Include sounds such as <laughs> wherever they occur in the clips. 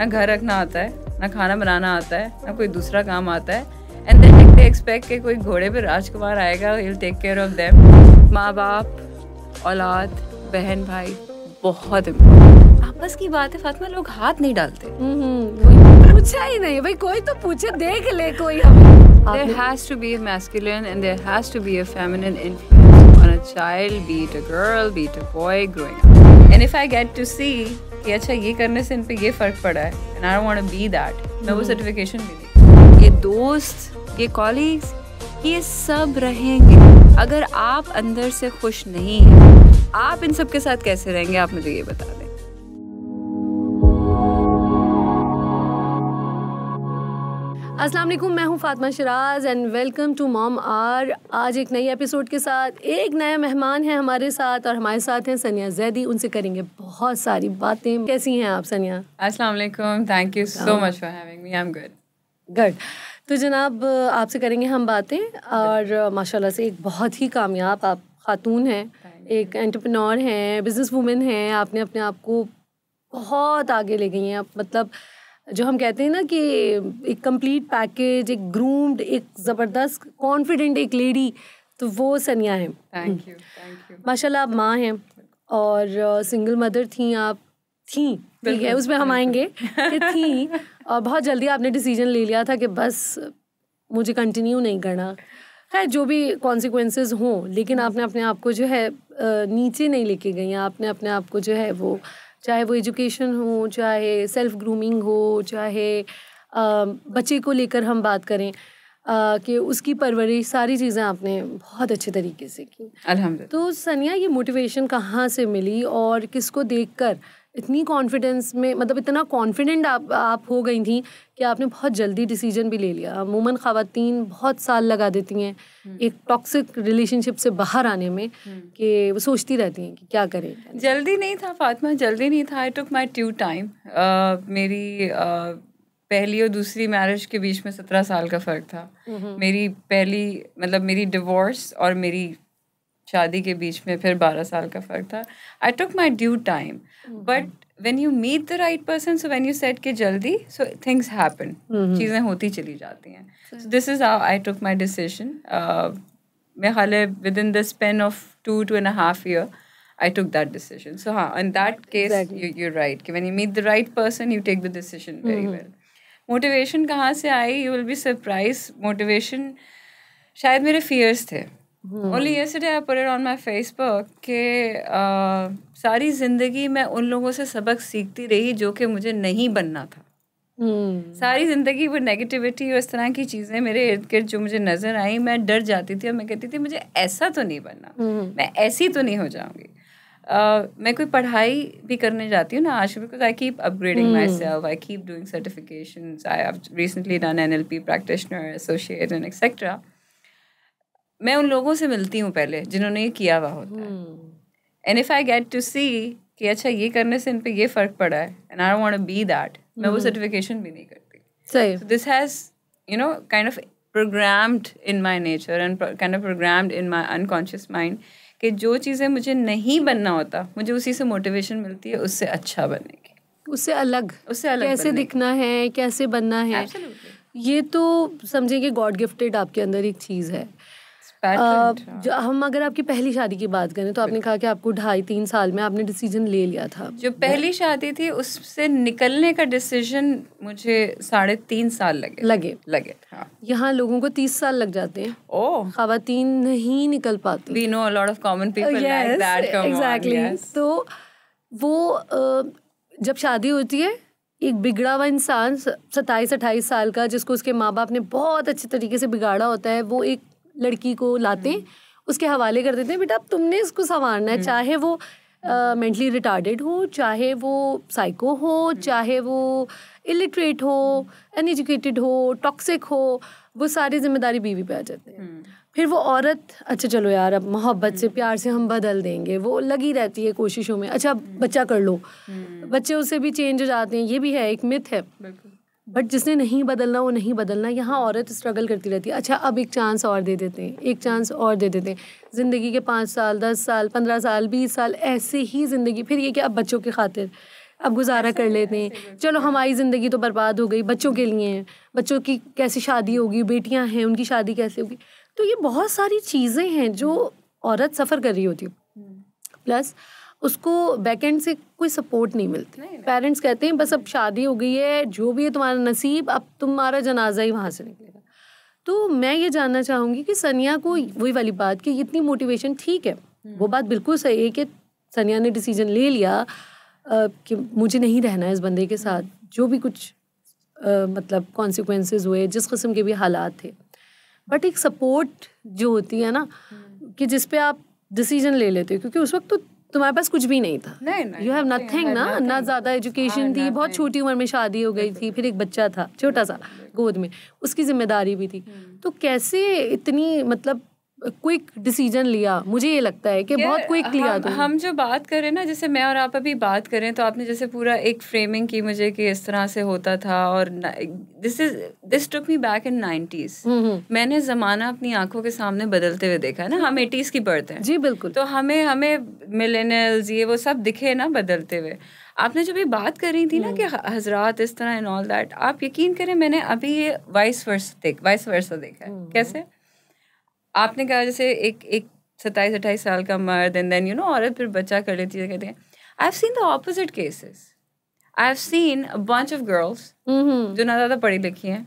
ना घर रखना आता है ना खाना बनाना आता है ना कोई दूसरा काम आता है एंड देन दे एक्सपेक्ट के कोई घोड़े पर राजकुमार आएगा will take care of them माँ बाप औलाद बहन भाई बहुत आपस की बात है फातिमा लोग हाथ नहीं डालते हम्म, तो। पूछा ही नहीं भाई कोई तो पूछे देख ले कोई there has to be masculine and there has to be a feminine influence on a child, be it a girl, be it a boy growing up. And if I get to see कि अच्छा ये करने से इन पर ये फ़र्क पड़ा है and I want be that मैं वो सर्टिफिकेशन hmm. मिली ये दोस्त ये कॉलीग्स ये सब रहेंगे अगर आप अंदर से खुश नहीं हैं आप इन सब के साथ कैसे रहेंगे आप मुझे ये बता दें अस्सलाम वालेकुम मैं हूँ Fatima Sharaz and welcome to mom R आज एक नई एपिसोड के साथ एक नया मेहमान है हमारे साथ और हमारे साथ हैं सनिया जैदी उनसे करेंगे बहुत सारी बातें कैसी हैं आप सनिया अस्सलाम वालेकुम thank you so much for having me I am good good तो जनाब आपसे करेंगे हम बातें और माशाल्लाह से एक बहुत ही कामयाब आप खातून हैं एक एंटरप्रेन्योर हैं बिजनेस वूमेन हैं आपने अपने आप को बहुत आगे ले गई हैं मतलब जो हम कहते हैं ना कि एक कंप्लीट पैकेज एक ग्रूम्ड एक ज़बरदस्त कॉन्फिडेंट एक लेडी तो वो सनिया है हम्म। माशाल्लाह आप माँ हैं और सिंगल मदर थी आप थी ठीक है उसमें हम आएंगे कि थी और बहुत जल्दी आपने डिसीजन ले लिया था कि बस मुझे कंटिन्यू नहीं करना है जो भी कॉन्सिक्वेंसेस हों लेकिन आपने अपने आप को जो है नीचे नहीं लेके गई आपने अपने आप को जो है वो चाहे वो एजुकेशन हो चाहे सेल्फ ग्रूमिंग हो चाहे बच्चे को लेकर हम बात करें कि उसकी परवरिश सारी चीज़ें आपने बहुत अच्छे तरीके से की अलहमद तो सनिया ये मोटिवेशन कहाँ से मिली और किसको देखकर इतनी कॉन्फिडेंस में मतलब इतना कॉन्फिडेंट आप आप हो गई थी कि आपने बहुत जल्दी डिसीजन भी ले लिया अमूमन ख़वातीन बहुत साल लगा देती हैं हम्म। एक टॉक्सिक रिलेशनशिप से बाहर आने में हम्म। कि वो सोचती रहती हैं कि क्या करें जल्दी नहीं था फातिमा जल्दी नहीं था I took my tube time मेरी uh, पहली और दूसरी मैरिज के बीच में सत्रह साल का फ़र्क था हम्म। मेरी पहली मतलब मेरी डिवोर्स और मेरी शादी के बीच में फिर बारह साल का फ़र्क था I took my due time but when you meet the right person so when you set के जल्दी सो थिंग्स हैपन चीज़ें होती चली जाती हैं दिस इज़ आव आई टुक माई डिसीजन मेरा ख्याल with in the span of two two and half year I took that decision so हाँ in that case you right कि when you meet the right person you take the decision very well motivation कहाँ से I you will be surprise motivation शायद मेरे fears थे Hmm. Hmm. Only yesterday I put it on my Facebook कि uh, सारी जिंदगी मैं उन लोगों से सबक सीखती रही जो कि मुझे नहीं बनना था hmm. सारी जिंदगी वो नेगेटिविटी और इस तरह की चीज़ें मेरे इर्द गिर्द जो मुझे नज़र आई मैं डर जाती थी और मैं कहती थी मुझे ऐसा तो नहीं बनना hmm. मैं ऐसी तो नहीं हो जाऊँगी Uh, मैं कोई पढ़ाई भी करने जाती हूँ ना आज because I keep upgrading myself I keep doing certification I recently done N L P practitioner associate and etcetera मैं उन लोगों से मिलती हूँ पहले जिन्होंने ये किया हुआ होता है and if I get to see कि अच्छा ये करने से इन पे ये फर्क पड़ा है and I want to be that मैं वो सर्टिफिकेशन हम्म। भी नहीं करती सही this has you know kind of programmed in my nature and kind of programmed in my unconscious mind कि जो चीज़ें मुझे नहीं बनना होता मुझे उसी से मोटिवेशन मिलती है उससे अच्छा बनने की उससे अलग उससे अलग कैसे दिखना है कैसे बनना है Absolutely. ये तो समझेंगे गॉड गिफ्टेड आपके अंदर एक चीज़ है हाँ। जो हम अगर आपकी पहली शादी की बात करें तो आपने कहा कि आपको ढाई तीन साल में आपने डिसीजन ले लिया था जो पहली शादी थी उससे निकलने का डिसीजन मुझे साढ़े तीन साल लगे लगे लगे हाँ। यहाँ लोगों को तीस साल लग जाते हैं ओह खातन नहीं निकल पाती we know lot of common people like exactly तो वो जब शादी होती है एक बिगड़ा हुआ इंसान सत्ताईस अट्ठाईस साल का जिसको उसके माँ बाप ने बहुत अच्छे तरीके से बिगाड़ा होता है वो एक लड़की को लाते हम्म। उसके हवाले कर देते हैं बेटा अब तुमने इसको संवारना है हम्म। चाहे वो मेंटली रिटार्डेड हो चाहे वो साइको हो हम्म। चाहे वो इलिटरेट हो अनएजुकेटेड हो टॉक्सिक हो वो सारी जिम्मेदारी बीवी पे आ जाते हैं फिर वो औरत अच्छा चलो यार अब मोहब्बत से प्यार से हम बदल देंगे वो लगी रहती है कोशिशों में अच्छा बच्चा कर लो बच्चे उससे भी चेंज हो जाते हैं ये भी है एक मिथ है बट जिसने नहीं बदलना वो नहीं बदलना यहाँ औरत स्ट्रगल करती रहती है अच्छा अब एक चांस और दे देते हैं एक चांस और दे देते हैं ज़िंदगी के पाँच साल दस साल पंद्रह साल बीस साल ऐसे ही ज़िंदगी फिर ये कि अब बच्चों की खातिर अब गुजारा कर लेते हैं चलो हमारी ज़िंदगी तो बर्बाद हो गई बच्चों के लिए हैं बच्चों की कैसी शादी होगी बेटियाँ हैं उनकी शादी कैसे होगी तो ये बहुत सारी चीज़ें हैं जो औरत सफ़र कर रही होती है प्लस हम्म। उसको बैकेंड से कोई सपोर्ट नहीं मिलती पेरेंट्स कहते हैं बस अब शादी हो गई है जो भी है तुम्हारा नसीब अब तुम्हारा जनाजा ही वहाँ से निकलेगा तो मैं ये जानना चाहूँगी कि सनिया को वही वाली बात कि इतनी मोटिवेशन ठीक है वो हम्म। बात बिल्कुल सही है कि सनिया ने डिसीजन ले लिया कि मुझे नहीं रहना है इस बंदे के साथ हम्म। जो भी कुछ मतलब कॉन्सिक्वेंसेज हुए जिस किस्म के भी हालात थे बट एक सपोर्ट जो होती है ना हम्म। कि जिस पे आप डिसीजन ले लेते हो क्योंकि उस वक्त तो तुम्हारे पास कुछ भी नहीं था यू हैव नथिंग ना ना ज़्यादा एजुकेशन हाँ, थी बहुत छोटी उम्र में शादी हो गई थी फिर एक बच्चा था छोटा सा गोद में उसकी जिम्मेदारी भी थी हम्म। तो कैसे इतनी मतलब क्विक डिसीजन लिया मुझे ये लगता है कि बहुत क्विक लिया हम, हम जो बात कर रहे हैं ना जैसे मैं और आप अभी बात कर रहे हैं तो आपने जैसे पूरा एक फ्रेमिंग की मुझे कि इस तरह से होता था और this is this took me back in nineties मैंने ज़माना अपनी आंखों के सामने बदलते हुए देखा ना हम एटीज़ की बर्थ है जी बिल्कुल तो हमें हमें मिलेनियल्स ये वो सब दिखे ना बदलते हुए आपने जो भी बात कर रही थी ना हम्म। कि हजरात इस तरह एंड ऑल दैट आप यकीन करें मैंने अभी ये वाइस वर्स देख वाइस वर्स देखा हम्म। कैसे आपने कहा जैसे एक एक सत्ताईस अट्ठाईस साल का मर्द एंड देन यू नो औरत फिर बच्चा कर लेती है कहते हैं I have seen the opposite cases I have seen a bunch of girls जो ना ज़्यादा पढ़ी लिखी हैं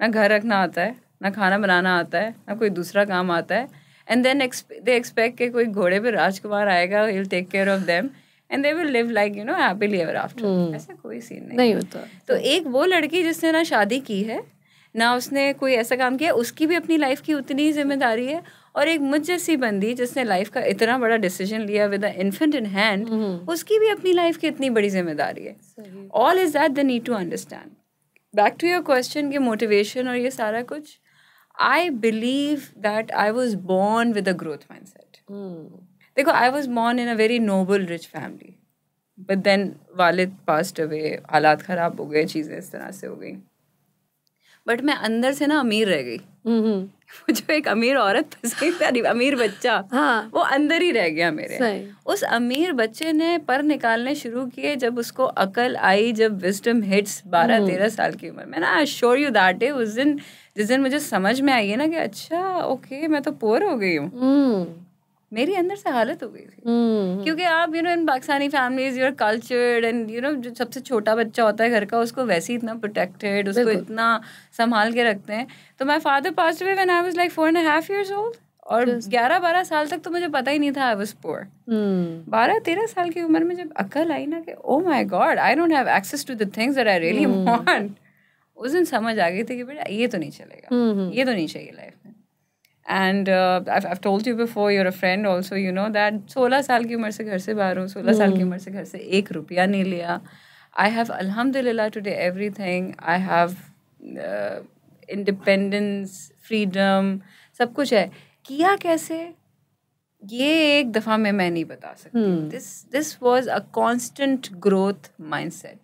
ना घर रखना आता है ना खाना बनाना आता है ना कोई दूसरा काम आता है एंड देन दे एक्सपेक्ट के कोई घोड़े पर राजकुमार आएगा will take care of them and they will live like you know happily ever after ऐसा कोई सीन नहीं, नहीं होता तो एक वो लड़की जिसने ना शादी की है ना उसने कोई ऐसा काम किया उसकी भी अपनी लाइफ की उतनी ही जिम्मेदारी है और एक मुझ जैसी बंदी जिसने लाइफ का इतना बड़ा डिसीजन लिया विद इन्फेंट इन हैंड उसकी भी अपनी लाइफ की इतनी बड़ी जिम्मेदारी है all is that the need to understand back to your question के मोटिवेशन और ये सारा कुछ I believe that I was born with a growth mindset देखो I was born in a very noble rich family but then वालिद passed away हालात ख़राब हो गए चीज़ें इस तरह से हो गई बट मैं अंदर से ना अमीर रह गई <laughs> जो एक अमीर औरत पसंद अमीर बच्चा हाँ वो अंदर ही रह गया मेरे उस अमीर बच्चे ने पर निकालने शुरू किए जब उसको अकल आई जब विजडम हिट्स बारह तेरह साल की उम्र में ना श्योर यू दैट उस दिन जिस दिन मुझे समझ में आई है ना कि अच्छा ओके मैं तो पोअर हो गई हूँ हम्म। मेरी अंदर से हालत हो गई थी हम्म। क्योंकि आप you know in Pakistani families you're cultured and you know जो सबसे छोटा बच्चा होता है घर का उसको वैसे ही इतना प्रोटेक्टेड उसको इतना संभाल के रखते हैं तो my father passed away when I was like four and half years old और ग्यारह बारह साल तक तो मुझे पता ही नहीं था आई वॉज पोअर हम्म। बारह तेरह साल की उम्र में जब अकल आई ना कि oh my God I don't have access to the things I really want उस दिन समझ आ गई थी कि बेटा ये तो नहीं चलेगा हम्म, ये तो नहीं चाहिए life and I told you before your a friend also you know that सोलह साल की उम्र से घर से बाहर हूँ सोलह साल की hmm. उम्र से घर से एक रुपया नहीं लिया आई हैव अलहमदिल्ला day everything I have independence freedom सब कुछ है किया कैसे ये एक दफ़ा में मैं नहीं बता सकती this this was a constant growth mindset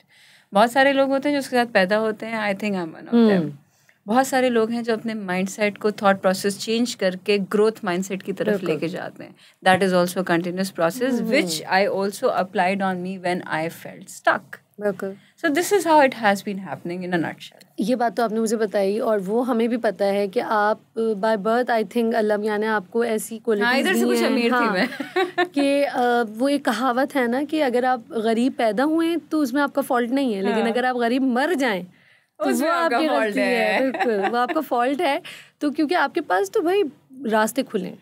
बहुत सारे लोग होते हैं जो उसके साथ पैदा होते हैं आई थिंक आई मन ऑफ बहुत सारे लोग हैं जो अपने माइंड सेट को थाट प्रोसेस चेंज करके ग्रोथ माइंड सेट की तरफ लेके जाते हैं that is also continuous process which I also applied on me when I felt stuck so this is how it has been happening in a nutshell ये बात तो आपने मुझे बताई और वो हमें भी पता है कि आप बाय बर्थ आई थिंक अल्लाह मियाँ ने आपको ऐसी क्वालिटी हाँ, इधर से कुछ अमीर हाँ, थी मैं <laughs> कि वो एक कहावत है ना कि अगर आप गरीब पैदा हुए तो उसमें आपका फॉल्ट नहीं है लेकिन हाँ. अगर आप गरीब मर जाएं उसमें वो तो आपकी गलती है बिल्कुल वो आपका फॉल्ट है तो क्योंकि आपके पास तो भाई रास्ते खुले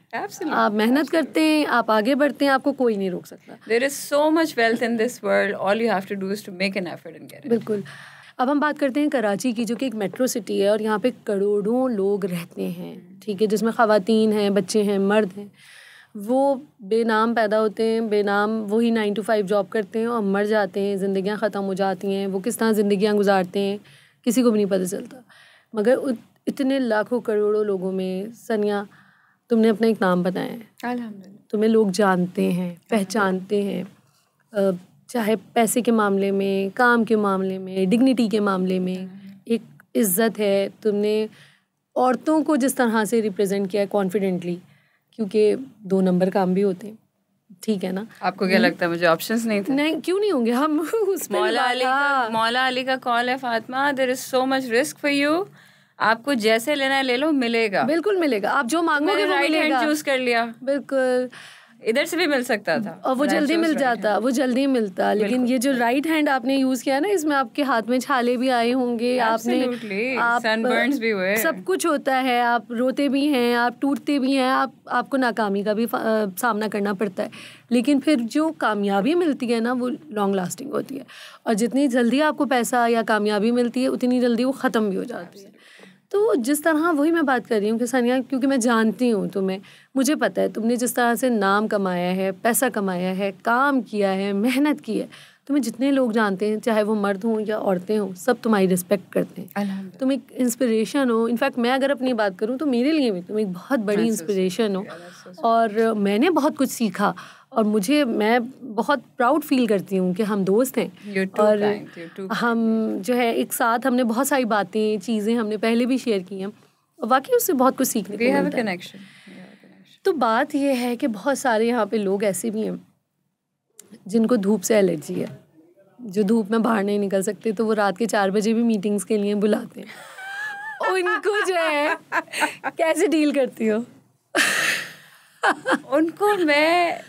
आप मेहनत करते हैं आप आगे बढ़ते हैं आपको कोई नहीं रोक सकता there is so much wealth in this world all you have to do to make an effort in बिल्कुल अब हम बात करते हैं कराची की जो कि एक मेट्रो सिटी है और यहाँ पे करोड़ों लोग रहते हैं ठीक है जिसमें खातन हैं बच्चे हैं मर्द हैं वो बेनाम पैदा होते हैं बेनाम वही नाइन टू फाइव जॉब करते हैं और मर जाते हैं ज़िंदियाँ ख़त्म हो जाती हैं वो किस तरह ज़िंदियाँ गुजारते हैं किसी को भी नहीं पता चलता मगर इतने लाखों करोड़ों लोगों में सनिया तुमने अपना एक नाम बनाया है तुम्हें लोग जानते हैं पहचानते हैं चाहे पैसे के मामले में काम के मामले में डिग्निटी के मामले में हम्म। एक इज्जत है तुमने औरतों को जिस तरह से रिप्रेजेंट किया है कॉन्फिडेंटली क्योंकि दो नंबर काम भी होते हैं ठीक है ना आपको क्या लगता है मुझे ऑप्शंस नहीं थे नहीं क्यों नहीं होंगे हम <laughs> उस मौला अली का मौला अली का कॉल है Fatima there is so much risk for you आपको जैसे लेना है ले लो मिलेगा बिल्कुल मिलेगा आप जो मांगोगे वो मिलेगा चूज कर लिया बिल्कुल इधर से भी मिल सकता था और वो जल्दी मिल जाता वो जल्दी मिलता लेकिन ये जो राइट हैंड आपने यूज किया ना इसमें आपके हाथ में छाले भी आए होंगे आपने आप भी हुए सब कुछ होता है आप रोते भी हैं आप टूटते भी हैं आप आपको नाकामी का भी सामना करना पड़ता है लेकिन फिर जो कामयाबी मिलती है ना वो लॉन्ग लास्टिंग होती है और जितनी जल्दी आपको पैसा या कामयाबी मिलती है उतनी जल्दी वो ख़त्म भी हो जाती है तो जिस तरह वही मैं बात कर रही हूँ कि सानिया क्योंकि मैं जानती हूँ तुम्हें मुझे पता है तुमने जिस तरह से नाम कमाया है पैसा कमाया है काम किया है मेहनत की है तुम्हें जितने लोग जानते हैं चाहे वो मर्द हों या औरतें हों सब तुम्हारी रिस्पेक्ट करते हैं तुम एक इंस्पिरेशन हो इनफैक्ट मैं अगर अपनी बात करूँ तो मेरे लिए भी तुम एक बहुत बड़ी इंस्पिरेशन हो और मैंने बहुत कुछ सीखा और मुझे मैं बहुत प्राउड फील करती हूँ कि हम दोस्त हैं और हम जो है एक साथ हमने बहुत सारी बातें चीज़ें हमने पहले भी शेयर की हैं वाकई उससे बहुत कुछ सीखने को मिलता है तो बात यह है कि बहुत सारे यहाँ पे लोग ऐसे भी हैं जिनको धूप से एलर्जी है जो धूप में बाहर नहीं निकल सकते तो वो रात के चार बजे भी मीटिंग्स के लिए बुलाते हैं उनको जो है कैसे डील करती हो उनको मैं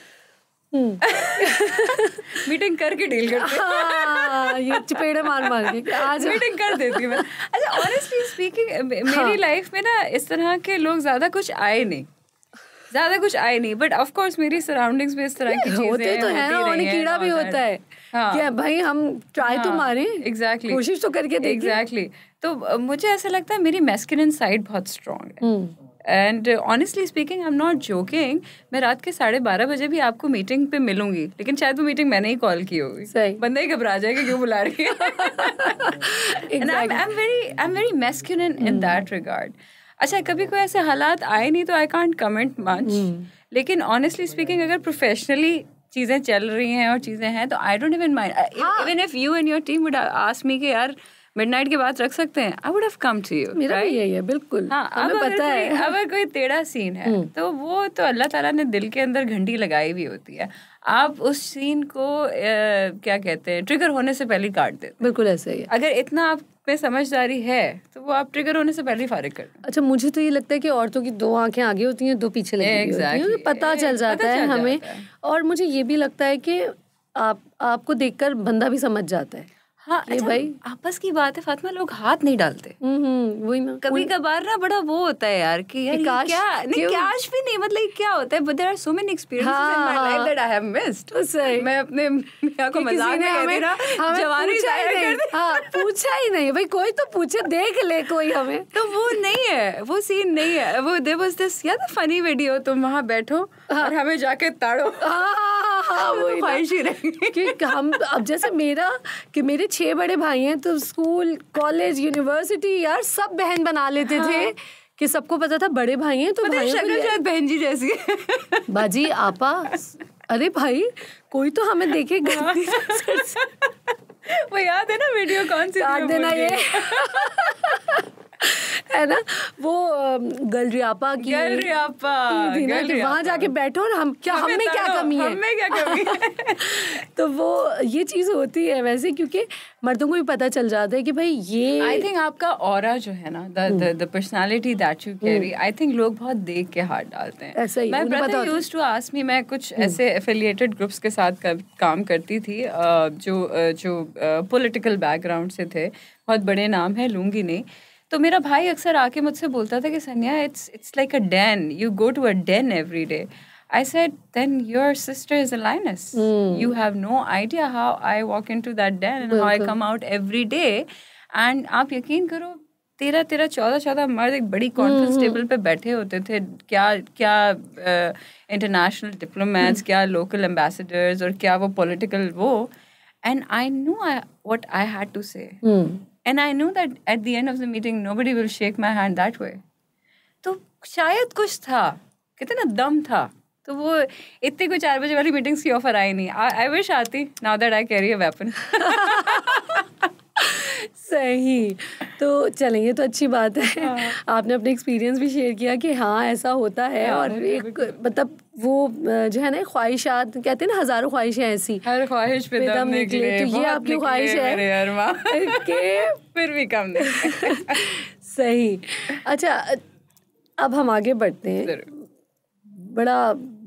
मीटिंग करके डील करते ये चपेड़े मार मार के आज मीटिंग कर देती हूँ मैं अच्छा ऑनेस्टली स्पीकिंग मेरी लाइफ में ना इस तरह के लोग ज़्यादा कुछ आए नहीं ज्यादा कुछ आए नहीं बट ऑफ कोर्स मेरी सराउंडिंग्स में इस तरह की चीजें होते तो है ना उन्हें कीड़ा भी होता है हाँ। क्या भाई हम ट्राई हाँ, तो मारे एग्जैक्टली कोशिश तो करके देखें एग्जैक्टली तो मुझे ऐसा लगता है मेरी मैस्किन साइड बहुत स्ट्रांग है and honestly speaking I am not joking मैं रात के साढ़े बारह बजे भी आपको मीटिंग पे मिलूंगी लेकिन शायद वो मीटिंग मैंने ही कॉल की होगी सही बंदा ही घबरा जाएगा क्यों बुला रही है I am very in that regard अच्छा कभी कोई ऐसे हालात आए नहीं तो आई कॉन्ट कमेंट मच लेकिन ऑनेस्टली स्पीकिंग अगर प्रोफेशनली चीज़ें चल रही हैं और चीज़ें हैं तो I don't even mind even if you and your team would ask me कि यार मिडनाइट के बाद रख सकते हैं I would have come to you मेरा भी यही है बिल्कुल हाँ हमें पता है अगर कोई टेढ़ा सीन है हम्म। तो वो तो अल्लाह ताला ने दिल के अंदर घंटी लगाई हुई होती है आप उस सीन को ए, क्या कहते हैं ट्रिगर होने से पहले काट देते बिल्कुल ऐसे ही अगर इतना आप में समझदारी है तो वो आप ट्रिगर होने से पहले फारिग कर अच्छा मुझे तो ये लगता है कि औरतों की दो आंखें आगे होती हैं दो पीछे लगी exactly. होती हैं पता चल जाता है हमें और मुझे ये भी लगता है कि आप आपको देखकर बंदा भी समझ जाता है हाँ अच्छा, भाई आपस की बात है फातिमा लोग हाथ नहीं डालते हम्म, वही ना कभी कभार ना बड़ा वो होता है यार कि यार काश, क्या नहीं भी नहीं मतलब क्या होता है but are so many experience that I have missed मैं अपने को मजाक हाँ, पूछा ही नहीं भाई कोई तो पूछे देख ले कोई हमें तो वो नहीं है वो सीन नहीं है वो दे वाज दिस यार फनी वीडियो तुम वहां बैठो हाँ। और हमें जाके ताड़ो हाँ वो हाँ, तो ख्वाहिश ही रहेगी कि हम अब जैसे मेरा कि मेरे छह बड़े भाई हैं तो स्कूल कॉलेज यूनिवर्सिटी यार सब बहन बना लेते हाँ। थे कि सबको पता था बड़े भाई हैं तो शायद बहन जी जैसी बाजी आपा अरे भाई कोई तो हमें देखे हाँ। वो याद है ना वीडियो कौन सी देना ये है ना वो गलरियापा की गलरियापा वहाँ जाके बैठो और हम क्या हम में क्या कमी है हमें क्या कमी है <laughs> तो वो ये चीज़ होती है वैसे क्योंकि मर्दों को भी पता चल जाता है कि भाई ये आई थिंक आपका और जो है ना the the the personality that you carry I think लोग बहुत देख के हाथ डालते हैं ऐसा ही मैं brother use to ask me मैं कुछ हम्म। ऐसे एफिलिएटेड ग्रुप्स के साथ काम करती थी जो जो पॉलिटिकल बैकग्राउंड से थे बहुत बड़े नाम है लूंगी नहीं तो मेरा भाई अक्सर आके मुझसे बोलता था कि Sanya it's it's like a den you go to a den every day I said, then your sister is a lioness. Mm. You have no idea how I walk into that den and how I come out every day. And आप यकीन करो तेरह तेरह चौदह चौदह मर्द एक बड़ी कॉन्फ्रेंस हम्म, हम्म। टेबल पे बैठे होते थे क्या क्या इंटरनेशनल uh, हम्म। क्या लोकल एम्बेसडर्स और क्या वो पॉलिटिकल वो and I know I what I had to say and I know that at the end of the meeting nobody will shake my hand that way तो शायद कुछ था कहते ना दम था तो वो इतने कोई चार बजे वाली मीटिंग्स की ऑफर आई नहीं आई विश आती now that I carry a weapon सही तो चलें ये तो अच्छी बात है हाँ। आपने अपने एक्सपीरियंस भी शेयर किया कि हाँ ऐसा होता है हाँ, और एक मतलब वो जो है ना ख्वाहिशात कहते हैं ना हजारों ख्वाहिशें ऐसी हर ख्वाहिश पे, दम निकले, तो ये आपकी ख्वाहिश है के <laughs> फिर भी कम <laughs> सही अच्छा अब हम आगे बढ़ते हैं बड़ा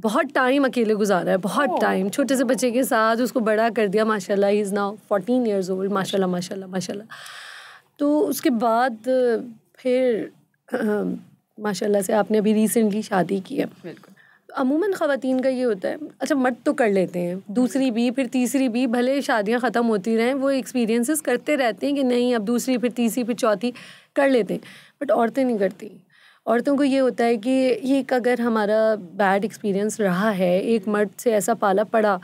बहुत टाइम अकेले गुजारा है बहुत टाइम oh. छोटे से बच्चे के साथ उसको बड़ा कर दिया माशाल्लाह he is now fourteen years old माशाल्लाह माशाल्लाह माशाल्लाह तो उसके बाद फिर माशाल्लाह से आपने अभी रिसेंटली शादी की है बिल्कुल अमूमन ख़वान का ये होता है अच्छा मर्द तो कर लेते हैं दूसरी भी फिर तीसरी भी भले शादियाँ ख़त्म होती रहें वो एक्सपीरियंसेस करते रहते हैं कि नहीं अब दूसरी फिर तीसरी फिर चौथी कर लेते हैं बट औरतें नहीं करती औरतों को ये होता है कि एक अगर हमारा बैड एक्सपीरियंस रहा है एक मर्द से ऐसा पाला पड़ा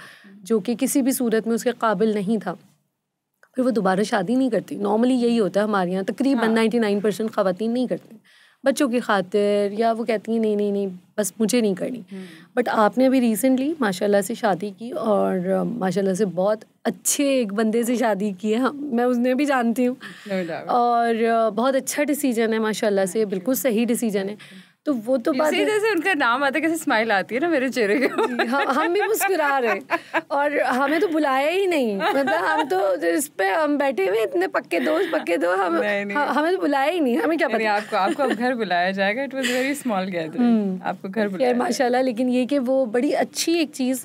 जो कि किसी भी सूरत में उसके काबिल नहीं था फिर वो दोबारा शादी नहीं करती नॉर्मली यही होता है हमारे यहाँ तकरीबन नाइन्टी नाइन परसेंट खातन नहीं करती बच्चों की खातिर या वो कहती हैं नहीं नहीं नहीं बस मुझे नहीं करनी बट हम्म। आपने अभी रिसेंटली माशाल्लाह से शादी की और माशाल्लाह से बहुत अच्छे एक बंदे से शादी की है मैं उसने भी जानती हूँ और बहुत अच्छा डिसीजन है माशाल्लाह से बिल्कुल सही डिसीजन है तो वो तो बात है। जैसे उनका नाम आता कैसे स्माइल आती है ना मेरे चेहरे के हाँ, हम, भी मुस्कुरा रहे और हमें तो बुलाया ही नहीं मतलब हम तो इस पे हम बैठे हुए इतने पक्के दोस्त पक्के दो हम <laughs> नहीं, नहीं। हमें तो बुलाया ही नहीं हमें क्या पता आपको आपको अब घर बुलाया जाएगा it was very small gathering आपको घर बुलाया माशाल्लाह लेकिन ये कि वो बड़ी अच्छी एक चीज़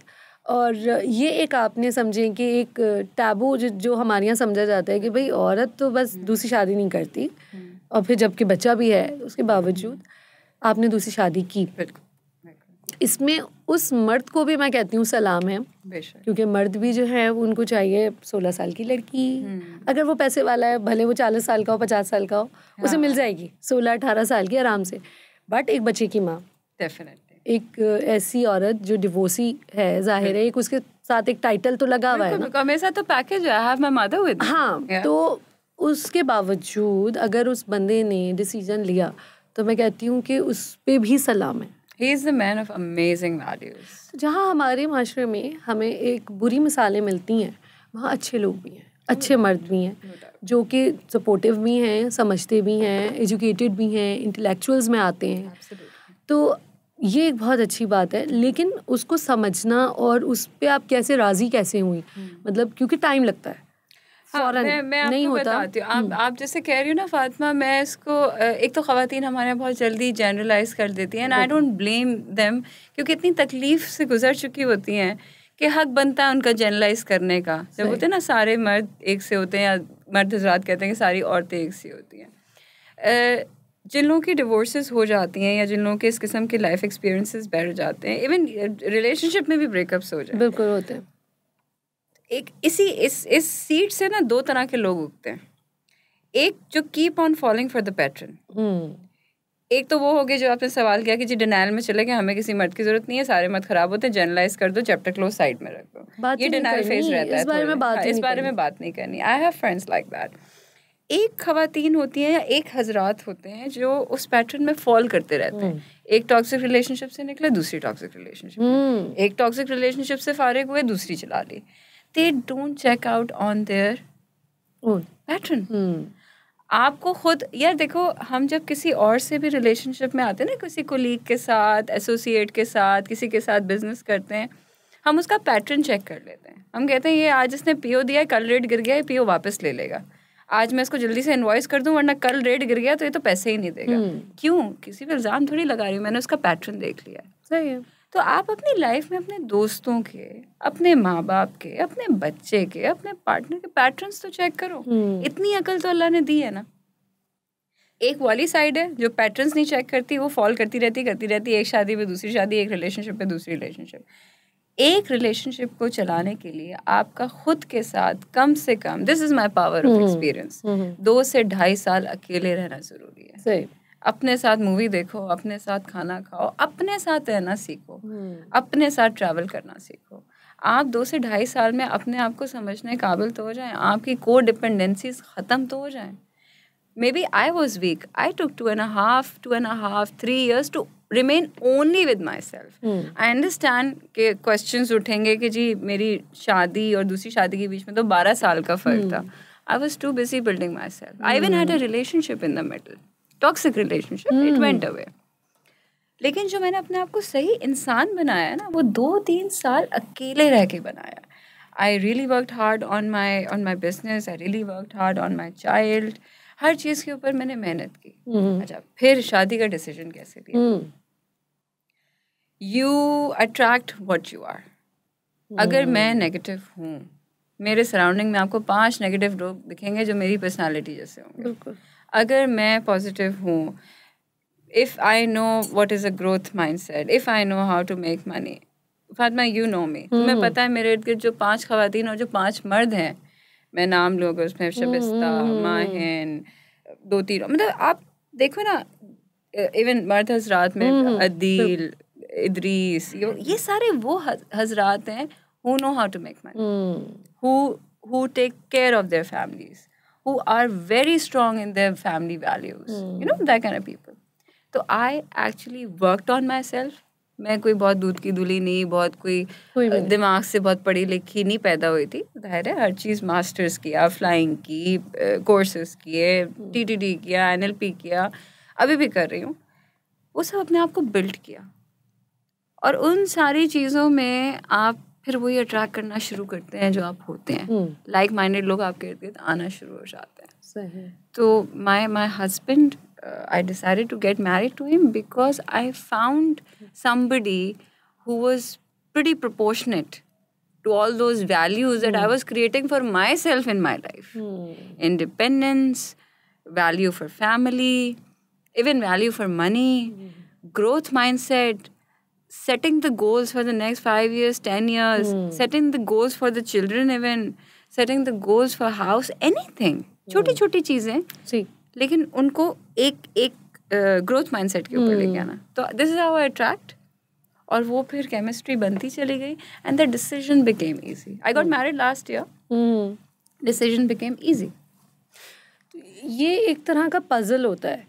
और ये एक आपने समझे कि एक टैबू जो हमारे यहाँ समझा जाता है कि भाई औरत तो बस दूसरी शादी नहीं करती हम्म। और फिर जबकि बच्चा भी है उसके बावजूद आपने दूसरी शादी की इसमें उस मर्द को भी मैं कहती हूँ सलाम है क्योंकि मर्द भी जो है उनको चाहिए सोलह साल की लड़की हम्म। अगर वो पैसे वाला है भले वो चालीस साल का हो पचास साल का हो हाँ। उसे मिल जाएगी सोलह अठारह साल की आराम से बट एक बच्चे की माँ डेफिनेटली एक ऐसी औरत जो डिवोर्सी है जाहिर है एक उसके साथ एक टाइटल तो लगा हुआ है मेरे साथ तो पैकेज है हाँ तो उसके बावजूद अगर उस बंदे ने डिसीजन लिया तो मैं कहती हूँ कि उस पर भी सलाम है he is the man of amazing values जहाँ हमारे माशरे में हमें एक बुरी मिसालें मिलती हैं वहाँ अच्छे लोग भी हैं अच्छे मर्द भी हैं जो कि सपोर्टिव भी हैं समझते भी हैं एजुकेटेड भी हैं इंटेलेक्चुअल्स में आते हैं तो ये एक बहुत अच्छी बात है लेकिन उसको समझना और उस पर आप कैसे राज़ी कैसे हुई hmm. मतलब क्योंकि टाइम लगता है हाँ, फौरन मैं, मैं नहीं होता बताती हूँ आप हम्म। आप जैसे कह रही हो ना फातिमा मैं इसको एक तो खातन हमारे यहाँ बहुत जल्दी जनरलाइज कर देती हैं and I don't blame them क्योंकि इतनी तकलीफ से गुजर चुकी होती हैं कि हक बनता है उनका जनरलाइज करने का जब होते हैं ना सारे मर्द एक से होते हैं या मर्द हजरात कहते हैं कि सारी औरतें एक सी होती हैं जिन लोगों की डिवोर्सेस हो जाती हैं या जिन लोगों के इस किस्म के लाइफ एक्सपीरियंसेस बैठ जाते हैं इवन रिलेशनशिप में भी ब्रेकअप्स हो जाते हैं बिल्कुल होते हैं एक इसी इस इस सीट से ना दो तरह के लोग उगते हैं एक जो keep on following for the pattern एक तो वो हो गया जो आपने सवाल किया कि जी डिनाइल में चले गए हमें किसी मर्द की जरूरत नहीं है सारे मर्द खराब होते हैं जर्नलाइज कर दो चैप्टर क्लोज साइड में रख दो ये डिनाइल तो फेस रहता है बारे में बात हाँ, तो इस बारे में बात नहीं करनी I have friends like that एक खातन होती हैं या एक हजरात होते हैं जो उस पैटर्न में फॉल करते रहते हैं हम्म। एक टॉक्सिक रिलेशनशिप से निकले दूसरी टॉक्सिक हम्म। रिलेशनशिप एक टॉक्सिक रिलेशनशिप से फारिग हुए दूसरी चला ली they don't check out on their own pattern आपको खुद यार देखो हम जब किसी और से भी रिलेशनशिप में आते हैं ना किसी कोलीग के साथ एसोसिएट के साथ किसी के साथ बिजनेस करते हैं हम उसका पैटर्न चेक कर लेते हैं हम कहते हैं ये आज इसने पीओ दिया है कल रेट गिर गया है पीओ वापस ले लेगा आज मैं इसको जल्दी से इन्वाइस कर दूं वरना कल रेट गिर गया तो ये तो पैसे ही नहीं देगा hmm. क्यों किसी पर इल्ज़ाम थोड़ी लगा रही हूँ मैंने उसका पैटर्न देख लिया सही है तो आप अपनी लाइफ में अपने दोस्तों के अपने माँ बाप के अपने बच्चे के अपने पार्टनर के पैटर्न्स तो चेक करो हम्म। इतनी अकल तो अल्लाह ने दी है ना एक वाली साइड है जो पैटर्न्स नहीं चेक करती वो फॉल करती रहती करती रहती एक शादी पे दूसरी शादी एक रिलेशनशिप पे दूसरी रिलेशनशिप एक रिलेशनशिप को चलाने के लिए आपका खुद के साथ कम से कम this is my power of experience दो से ढाई साल अकेले रहना जरूरी है सही अपने साथ मूवी देखो अपने साथ खाना खाओ अपने साथ रहना सीखो हम्म। अपने साथ ट्रैवल करना सीखो आप दो से ढाई साल में अपने आप को समझने काबिल तो हो जाएं आपकी को डिपेंडेंसीज ख़त्म तो हो जाएं maybe I was weak I took two and half two and half three years to remain only with myself I understand के क्वेश्चन उठेंगे कि जी मेरी शादी और दूसरी शादी के बीच में तो बारह साल का फर्क hmm. था I was too busy building myself I even had a relationship in the middle toxic relationship it went away लेकिन जो मैंने अपने आप को सही इंसान बनाया ना वो दो तीन साल अकेले रह के बनाया I really work hard on my on my business I really work hard on my child हर चीज़ के ऊपर मैंने मेहनत की hmm. अच्छा फिर शादी का डिसीजन कैसे लिया you attract what you are अगर hmm. मैं नेगेटिव हूँ मेरे सराउंडिंग में आपको पांच नेगेटिव लोग दिखेंगे जो मेरी पर्सनालिटी जैसे होंगे बिल्कुल अगर मैं पॉजिटिव हूँ if I know what is a growth mindset if I know how to make money Fatima you know me तुम्हें पता है मेरे इर्द गिर्द जो पांच खातन और जो पांच मर्द हैं मैं नाम लूँगा उसमें शबिस्ता हम्म। माहन दो तीन मतलब आप देखो ना इवन मर्द हजरात में हम्म। अदील इदरीस ये सारे वो हजरात हैं who know how to make money who take care of their families who are very strong in their family values mm. you hmm. know that kind of people तो I actually work on myself मैं कोई बहुत दूध की दुली नहीं बहुत कोई दिमाग से बहुत पढ़ी लिखी नहीं पैदा हुई थी जाहिर है हर चीज़ मास्टर्स किया फ्लाइंग की कोर्सेज किए टी टी टी किया एन एल पी किया अभी भी कर रही हूँ वो सब अपने आप को बिल्ड किया और उन सारी चीज़ों में आप फिर वही अट्रैक्ट करना शुरू करते हैं जो आप होते हैं लाइक हम्म। माइंडेड लोग आपके इर्द गिर्द आना शुरू हो जाते हैं तो my my husband I decided to get married to him because I found somebody who was pretty proportionate to all those values at I was creating for myself in my life independence value for family even value for money growth mindset setting the goals for the next five years, ten years, mm. setting the goals for the children, even setting the goals for house, anything. छोटी छोटी चीजें लेकिन उनको एक एक growth mindset के ऊपर लेके hmm. आना तो दिस इज आवर अट्रैक्ट और वो फिर केमिस्ट्री बनती चली गई and the decision became easy I got married last year decision became easy ये एक तरह का पजल होता है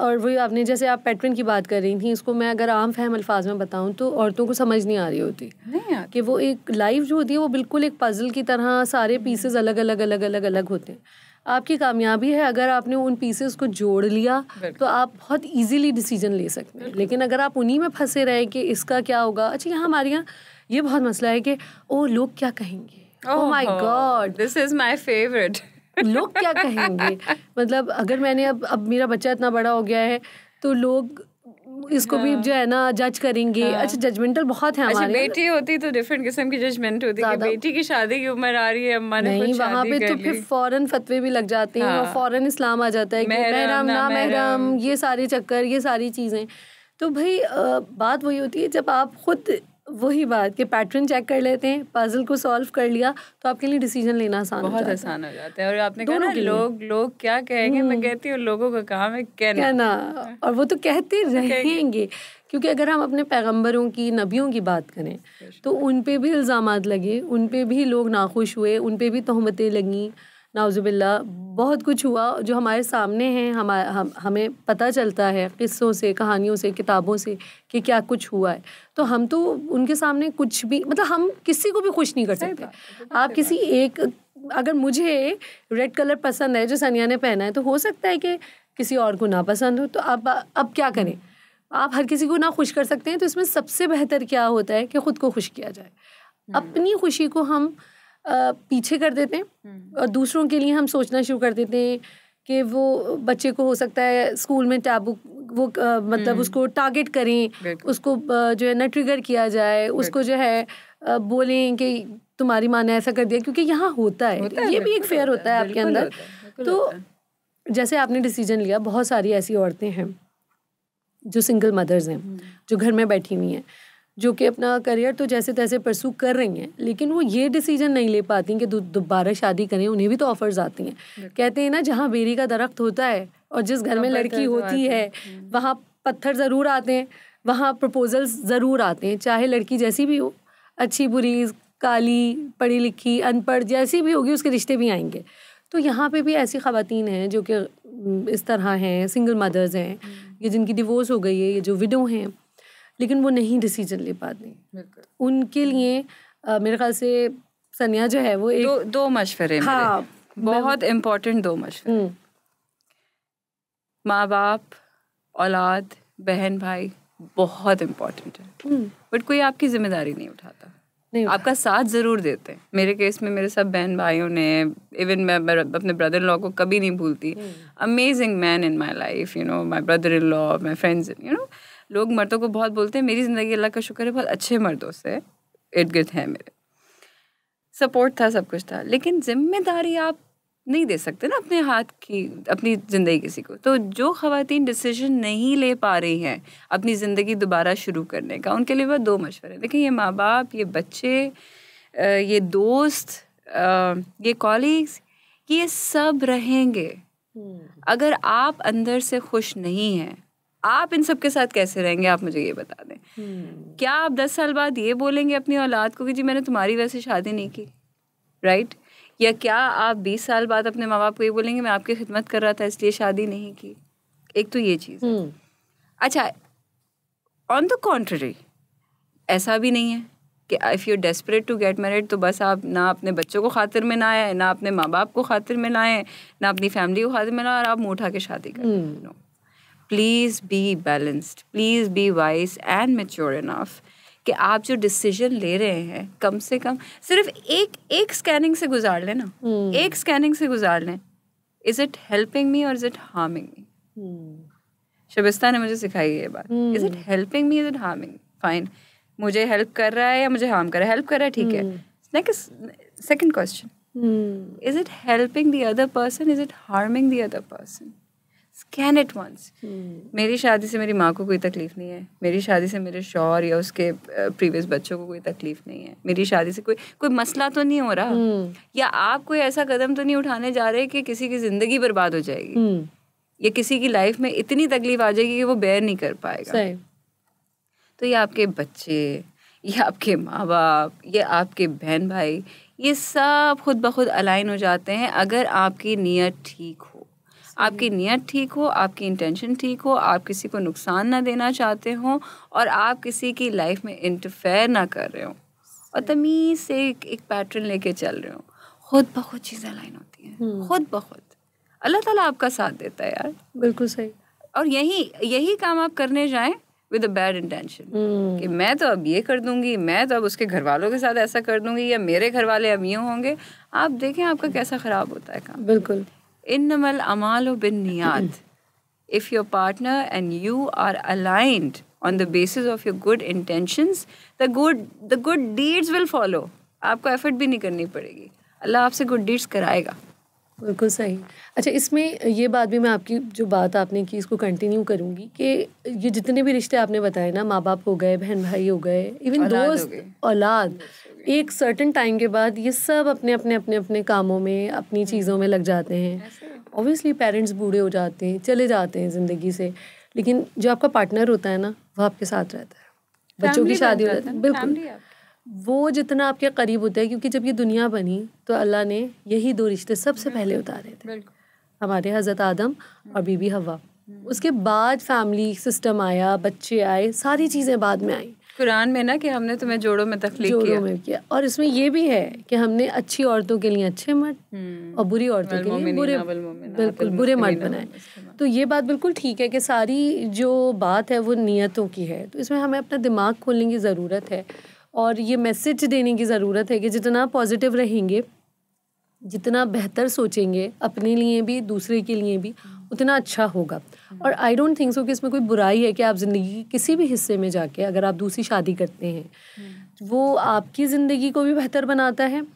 और वही आपने जैसे आप पैटर्न की बात कर रही थी इसको मैं अगर आम फहम अल्फाज में बताऊं तो औरतों को समझ नहीं आ रही होती नहीं कि वो एक लाइफ जो होती है वो बिल्कुल एक पजल की तरह सारे पीसेस अलग अलग अलग अलग अलग होते हैं आपकी कामयाबी है अगर आपने उन पीसेस को जोड़ लिया तो आप बहुत इजीली डिसीजन ले सकते हैं लेकिन अगर आप उन्हीं में फंसे रहे कि इसका क्या होगा अच्छा यहाँ हमारे यहाँ ये बहुत मसला है कि ओ लोग क्या कहेंगे oh my God this is my favourite <laughs> लोग क्या कहेंगे मतलब अगर मैंने अब अब मेरा बच्चा इतना बड़ा हो गया है तो लोग इसको हाँ। भी जो है ना जज करेंगे हाँ। अच्छा जजमेंटल बहुत है अच्छा, हमारे अच्छा, बेटी होती तो डिफरेंट किस्म की जजमेंट होती है बेटी की शादी की उम्र आ रही है अम्मा ने नहीं वहाँ पे तो फिर फौरन फतवे भी लग जाते हैं हाँ। और फौरन इस्लाम आ जाता है कि महरम ना महरम ये सारे चक्कर ये सारी चीज़ें तो भाई बात वही होती है जब आप खुद वही बात कि पैटर्न चेक कर लेते हैं पजल को सॉल्व कर लिया तो आपके लिए डिसीजन लेना आसान बहुत आसान हो जाता है और आपने कहा ना लोग लोग क्या कहेंगे मैं हम्म। कहती हूँ लोगों का काम है कहना कहना और वो तो कहते तो रहेंगे क्योंकि अगर हम अपने पैगंबरों की नबियों की बात करें तो उन पर भी इल्ज़ाम लगे उन पर भी लोग नाखुश हुए उन पर भी तहमतें लगें नाउज़बिल्ला बहुत कुछ हुआ जो हमारे सामने हैं हम, हम हमें पता चलता है किस्सों से कहानियों से किताबों से कि क्या कुछ हुआ है तो हम तो उनके सामने कुछ भी मतलब हम किसी को भी खुश नहीं कर सकते तो आप किसी एक अगर मुझे रेड कलर पसंद है जो सनिया ने पहना है तो हो सकता है कि किसी और को ना पसंद हो तो अब अब क्या करें हम्म। आप हर किसी को ना खुश कर सकते हैं तो इसमें सबसे बेहतर क्या होता है कि ख़ुद को खुश किया जाए हम्म। अपनी खुशी को हम पीछे कर देते हैं हम्म। और दूसरों के लिए हम सोचना शुरू कर देते हैं कि वो बच्चे को हो सकता है स्कूल में टैबू वो आ, मतलब हम्म। उसको टारगेट करें उसको जो है ना ट्रिगर किया जाए उसको जो है बोलें कि तुम्हारी माँ ने ऐसा कर दिया क्योंकि यहाँ होता है, होता है ये भी एक फेयर होता है आपके अंदर तो जैसे आपने डिसीजन लिया बहुत सारी ऐसी औरतें हैं जो सिंगल मदर्स हैं हम्म। जो घर में बैठी हुई हैं जो कि अपना करियर तो जैसे तैसे परसू कर रही हैं लेकिन वो ये डिसीजन नहीं ले पाती कि दोबारा शादी करें उन्हें भी तो ऑफर्स आती हैं कहते हैं ना जहाँ बेरी का दरख्त होता है और जिस घर में लड़की होती है हम्म। वहाँ पत्थर ज़रूर आते हैं वहाँ प्रपोजल्स ज़रूर आते हैं चाहे लड़की जैसी भी हो अच्छी बुरी काली पढ़ी लिखी अनपढ़ जैसी भी होगी उसके रिश्ते भी आएंगे तो यहाँ पे भी ऐसी ख़वातीन हैं जो कि हम्म, इस तरह हैं सिंगल मदर्स हैं हम्म। या जिनकी डिवोर्स हो गई है या जो विडो हैं लेकिन वो नहीं डिसीजन ले पाती उनके लिए आ, मेरे ख्याल से सनिया जो है वो एक दो, दो मशवरे हाँ बहुत इम्पोर्टेंट दो मशवरे हम्म। माँ बाप औलाद बहन भाई बहुत इम्पोर्टेंट है बट हम्म। कोई आपकी जिम्मेदारी नहीं उठाता नहीं आपका साथ ज़रूर देते हैं मेरे केस में मेरे सब बहन भाइयों ने इवन मैं अपने ब्रदर इन लॉ को कभी नहीं भूलती amazing man in my life you know my brother in law my friends you know लोग मर्दों को बहुत बोलते हैं मेरी ज़िंदगी अल्लाह का शुक्र है बहुत अच्छे मर्दों से इर्द गिर्द हैं मेरे सपोर्ट था सब कुछ था लेकिन जिम्मेदारी आप नहीं दे सकते ना अपने हाथ की अपनी ज़िंदगी किसी को तो जो खातन डिसीजन नहीं ले पा रही हैं अपनी ज़िंदगी दोबारा शुरू करने का उनके लिए वह दो मशवरे देखिए ये माँ बाप ये बच्चे ये दोस्त ये कॉलीग्स ये सब रहेंगे हम्म। अगर आप अंदर से खुश नहीं हैं आप इन सब के साथ कैसे रहेंगे आप मुझे ये बता दें hmm. क्या आप दस साल बाद ये बोलेंगे अपनी औलाद को कि जी मैंने तुम्हारी वजह से शादी नहीं की राइट right? या क्या आप बीस साल बाद अपने माँ बाप को ये बोलेंगे मैं आपकी खिदमत कर रहा था इसलिए शादी नहीं की एक तो ये चीज़ hmm. है हम्म। अच्छा ऑन द कॉन्ट्री ऐसा भी नहीं है कि if you desperate to get married तो बस आप ना अपने बच्चों को खातिर में ना आए ना अपने माँ बाप को खातिर में लाएँ ना अपनी फैमिली को खातिर में ना और आप मुँह उठा के शादी करें hmm. no. Please be balanced please be wise and mature enough कि आप जो डिसीजन ले रहे हैं कम से कम सिर्फ एक एक स्कैनिंग से गुजार लें ना hmm. एक स्कैनिंग से गुजार लें इज़ इट हेल्पिंग मी और is it harming me Shabista ने मुझे सिखाई ये बात is it helping me is it harming fine मुझे हेल्प कर रहा है या मुझे हार्म कर रहा है हेल्प कर रहा है ठीक hmm. है next second question is it helping the other person is it harming the other person scan it once मेरी शादी से मेरी माँ को कोई तकलीफ नहीं है मेरी शादी से मेरे शौर या उसके प्रीवियस बच्चों को कोई तकलीफ नहीं है मेरी शादी से कोई कोई मसला तो नहीं हो रहा hmm. या आप कोई ऐसा कदम तो नहीं उठाने जा रहे कि किसी की जिंदगी बर्बाद हो जाएगी hmm. या किसी की लाइफ में इतनी तकलीफ आ जाएगी कि वो बेयर नहीं कर पाएगा तो ये आपके बच्चे ये आपके माँ बाप ये आपके बहन भाई ये सब खुद ब खुद अलाइन हो जाते हैं अगर आपकी नीयत ठीक हो आपकी नीयत ठीक हो आपकी इंटेंशन ठीक हो आप किसी को नुकसान ना देना चाहते हो और आप किसी की लाइफ में इंटरफेयर ना कर रहे हो और तमीज़ से एक, एक पैटर्न लेके चल रहे हो खुद ब खुद चीज़ें लाइन होती हैं हम्म। खुद ब खुद अल्लाह ताला आपका साथ देता है यार बिल्कुल सही और यही यही काम आप करने जाएं विद अ बैड इंटेंशन कि मैं तो अब ये कर दूंगी मैं तो अब उसके घर वालों के साथ ऐसा कर दूंगी या मेरे घर वाले अब यूँ होंगे आप देखें आपका कैसा ख़राब होता है काम बिल्कुल Innamal amalu bin niyat. If your partner and you are aligned on the basis of your good intentions, the good the good deeds will follow. आपको effort भी नहीं करनी पड़ेगी Allah आपसे good deeds कराएगा बिल्कुल सही अच्छा इसमें ये बात भी मैं आपकी जो बात आपने की इसको कंटिन्यू करूँगी कि ये जितने भी रिश्ते आपने बताए ना माँ बाप हो गए बहन भाई हो गए इवन दोस्त औलाद एक सर्टन टाइम के बाद ये सब अपने अपने अपने अपने कामों में अपनी हम्म। चीज़ों में लग जाते हैं ऑब्वियसली पेरेंट्स बूढ़े हो जाते हैं चले जाते हैं ज़िंदगी से लेकिन जो आपका पार्टनर होता है ना वो आपके साथ रहता है बच्चों की शादी हो जाती है बिल्कुल वो जितना आपके करीब होता है क्योंकि जब ये दुनिया बनी तो अल्लाह ने यही दो रिश्ते सबसे पहले उतारे थे हमारे हज़रत आदम और बीबी हवा उसके बाद फैमिली सिस्टम आया बच्चे आए सारी चीज़ें बाद में आई कुरान में ना कि हमने तुम्हें जोड़ों में तकलीफ जोड़ों किया। में किया और इसमें ये भी है कि हमने अच्छी औरतों के लिए अच्छे मर्द हम्म। और बुरी औरतों के लिए बुरे बिल्कुल बुरे मर्द बनाए तो ये बात बिल्कुल ठीक है कि सारी जो बात है वो नीयतों की है तो इसमें हमें अपना दिमाग खोलने की ज़रूरत है और ये मैसेज देने की ज़रूरत है कि जितना पॉजिटिव रहेंगे जितना बेहतर सोचेंगे अपने लिए भी दूसरे के लिए भी उतना अच्छा होगा और आई डोंट थिंक सो कि इसमें कोई बुराई है कि आप ज़िंदगी के किसी भी हिस्से में जाके अगर आप दूसरी शादी करते हैं वो आपकी ज़िंदगी को भी बेहतर बनाता है